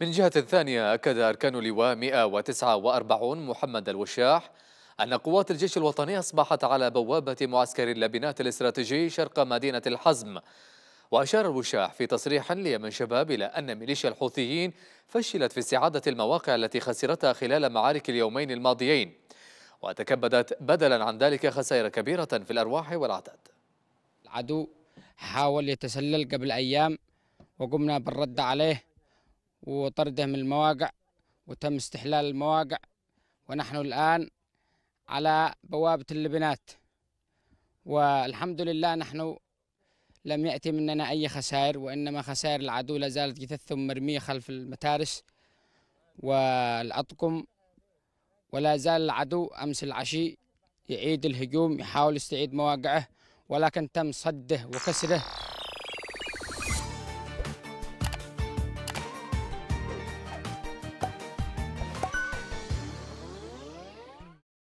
من جهة ثانية أكد أركان اللواء 149 محمد الوشاح أن قوات الجيش الوطني أصبحت على بوابة معسكر اللبنات الاستراتيجي شرق مدينة الحزم وأشار الوشاح في تصريح ليمن شباب إلى أن ميليشيا الحوثيين فشلت في استعادة المواقع التي خسرتها خلال معارك اليومين الماضيين وتكبدت بدلا عن ذلك خسائر كبيرة في الأرواح والعدد العدو حاول يتسلل قبل أيام وقمنا بالرد عليه وطرده من المواقع وتم استحلال المواقع ونحن الآن على بوابة اللبنات والحمد لله نحن لم يأتي مننا أي خسائر وإنما خسائر العدو لازالت جثثهم مرمية خلف المتارس والأطقم ولا زال العدو أمس العشي يعيد الهجوم يحاول يستعيد مواقعه ولكن تم صده وكسره